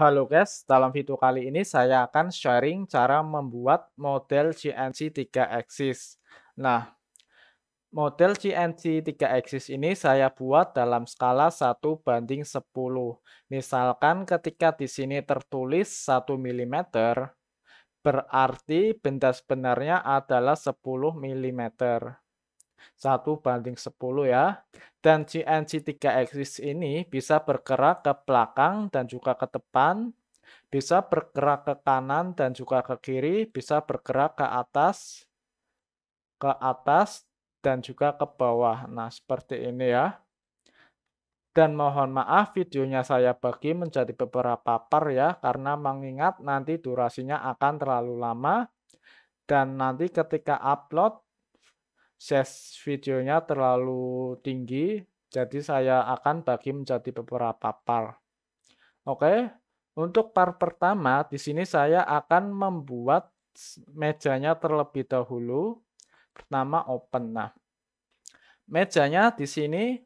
Halo guys, dalam video kali ini saya akan sharing cara membuat model CNC 3 axis. Nah, model CNC 3 axis ini saya buat dalam skala 1 banding 10. Misalkan ketika di sini tertulis 1 mm, berarti benda sebenarnya adalah 10 mm. 1 banding 10 ya. Dan CNC 3 axis ini bisa bergerak ke belakang dan juga ke depan, bisa bergerak ke kanan dan juga ke kiri, bisa bergerak ke atas, ke atas, dan juga ke bawah. Nah, seperti ini ya. Dan mohon maaf videonya saya bagi menjadi beberapa part ya, karena mengingat nanti durasinya akan terlalu lama. Dan nanti ketika upload size videonya terlalu tinggi, jadi saya akan bagi menjadi beberapa par. Oke, untuk par pertama, di sini saya akan membuat mejanya terlebih dahulu, pertama open. Nah, mejanya di sini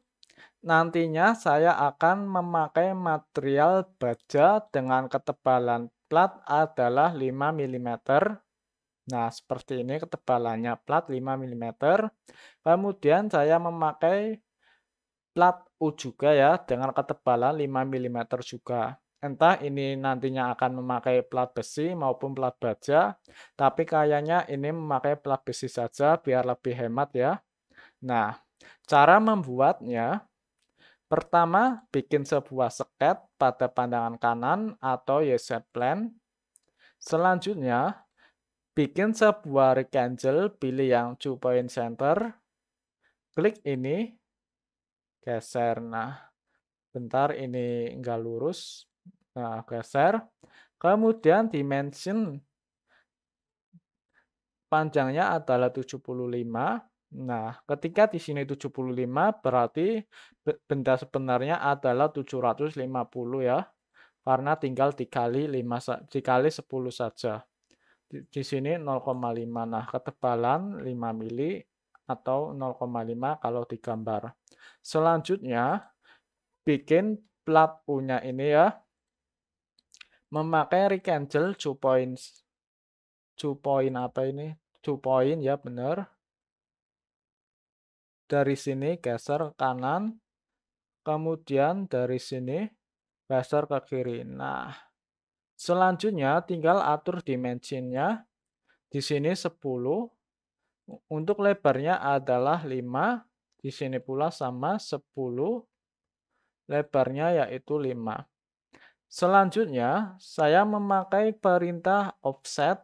nantinya saya akan memakai material baja dengan ketebalan plat adalah 5 mm Nah, seperti ini ketebalannya plat 5 mm. Kemudian saya memakai plat U juga ya dengan ketebalan 5 mm juga. Entah ini nantinya akan memakai plat besi maupun plat baja, tapi kayaknya ini memakai plat besi saja biar lebih hemat ya. Nah, cara membuatnya Pertama, bikin sebuah sket pada pandangan kanan atau YZ plan. Selanjutnya, bikin sebuah rectangle, pilih yang two point center, klik ini, geser. Nah, bentar ini nggak lurus. Nah, geser. Kemudian dimension panjangnya adalah 75. Nah, ketika di sini 75 berarti benda sebenarnya adalah 750 ya. Karena tinggal dikali 5 dikali 10 saja di, di sini 0,5 nah ketebalan 5 mili atau 0,5 kalau digambar selanjutnya bikin plat punya ini ya memakai rectangle 2 points 2 point apa ini 2 point ya benar dari sini geser ke kanan kemudian dari sini geser ke kiri nah Selanjutnya tinggal atur dimensinya. Di sini 10. Untuk lebarnya adalah 5. Di sini pula sama 10. Lebarnya yaitu 5. Selanjutnya, saya memakai perintah offset.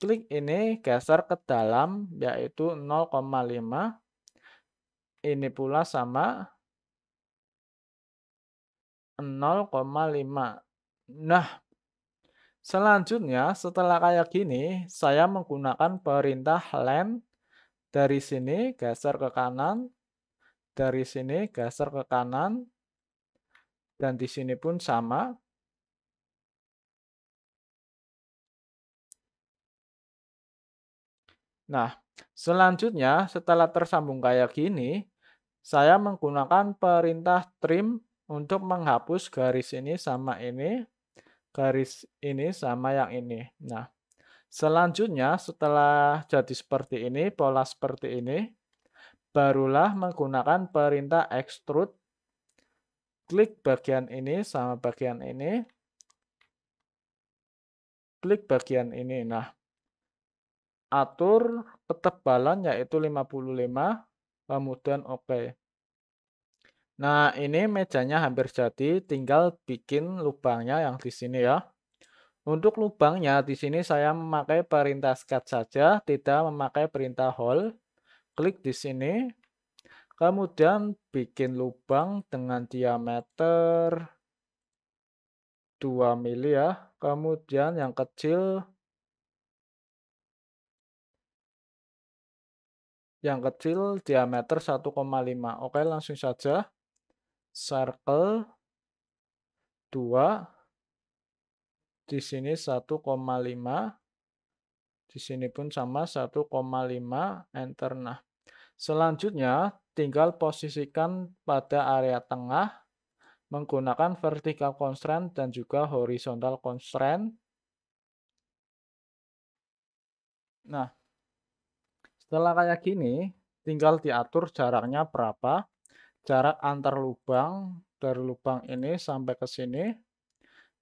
Klik ini geser ke dalam yaitu 0,5. Ini pula sama 0,5 Nah, selanjutnya setelah kayak gini, saya menggunakan perintah len dari sini geser ke kanan, dari sini geser ke kanan, dan di sini pun sama. Nah, selanjutnya setelah tersambung kayak gini, saya menggunakan perintah trim untuk menghapus garis ini sama ini garis ini sama yang ini. Nah, selanjutnya setelah jadi seperti ini, pola seperti ini, barulah menggunakan perintah extrude. Klik bagian ini sama bagian ini. Klik bagian ini. Nah, atur ketebalan yaitu 55, kemudian oke. Okay. Nah, ini mejanya hampir jadi, tinggal bikin lubangnya yang di sini ya. Untuk lubangnya di sini saya memakai perintah sketch saja, tidak memakai perintah hole. Klik di sini. Kemudian bikin lubang dengan diameter 2 mili ya. Kemudian yang kecil yang kecil diameter 1,5. Oke, langsung saja circle 2 di sini 1,5 di sini pun sama 1,5 enter nah selanjutnya tinggal posisikan pada area tengah menggunakan vertical constraint dan juga horizontal constraint nah setelah kayak gini tinggal diatur jaraknya berapa jarak antar lubang dari lubang ini sampai ke sini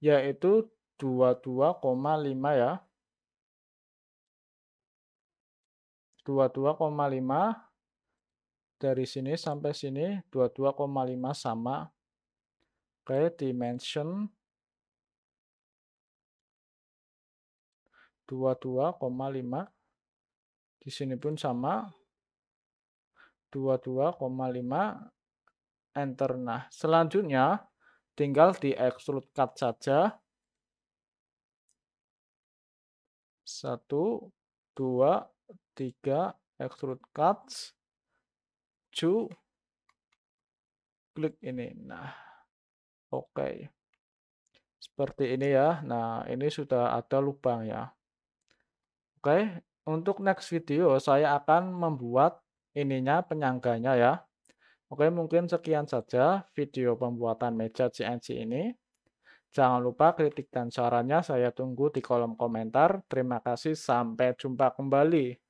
yaitu 22,5 ya. 22,5 dari sini sampai sini 22,5 sama. ke dimension 22,5 di sini pun sama 22,5 enter. Nah, selanjutnya tinggal di extrude cut saja. Satu, dua, tiga, extrude cut. Ju, klik ini. Nah, oke. Okay. Seperti ini ya. Nah, ini sudah ada lubang ya. Oke, okay. untuk next video saya akan membuat ininya penyangganya ya. Oke, mungkin sekian saja video pembuatan meja CNC ini. Jangan lupa kritik dan sarannya saya tunggu di kolom komentar. Terima kasih, sampai jumpa kembali.